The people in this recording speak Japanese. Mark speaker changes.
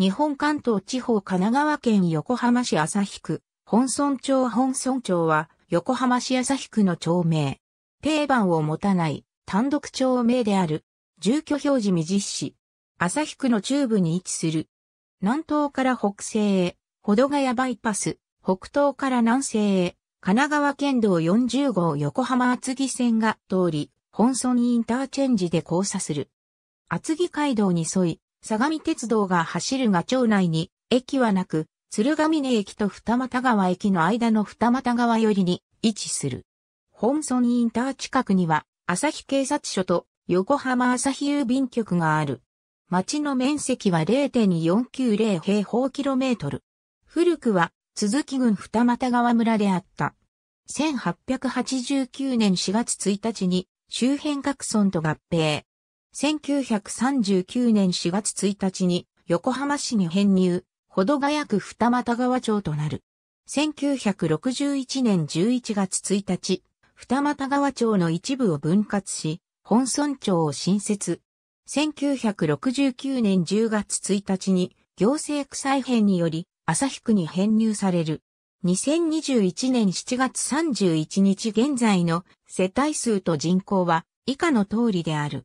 Speaker 1: 日本関東地方神奈川県横浜市旭区、本村町本村町は、横浜市旭区の町名。定番を持たない単独町名である。住居表示未実施。旭区の中部に位置する。南東から北西へ、保土ヶ谷バイパス、北東から南西へ、神奈川県道40号横浜厚木線が通り、本村インターチェンジで交差する。厚木街道に沿い、相模鉄道が走るが町内に駅はなく、鶴ヶ峰駅と二俣川駅の間の二俣川寄りに位置する。本村インター近くには、朝日警察署と横浜朝日郵便局がある。町の面積は0.490平方キロメートル。古くは、鈴木郡二俣川村であった。1889年4月1日に周辺各村と合併。1939年4月1日に横浜市に編入、ほどがやく二俣川町となる。1961年11月1日、二俣川町の一部を分割し、本村町を新設。1969年10月1日に行政区再編により、旭区に編入される。2021年7月31日現在の世帯数と人口は以下の通りである。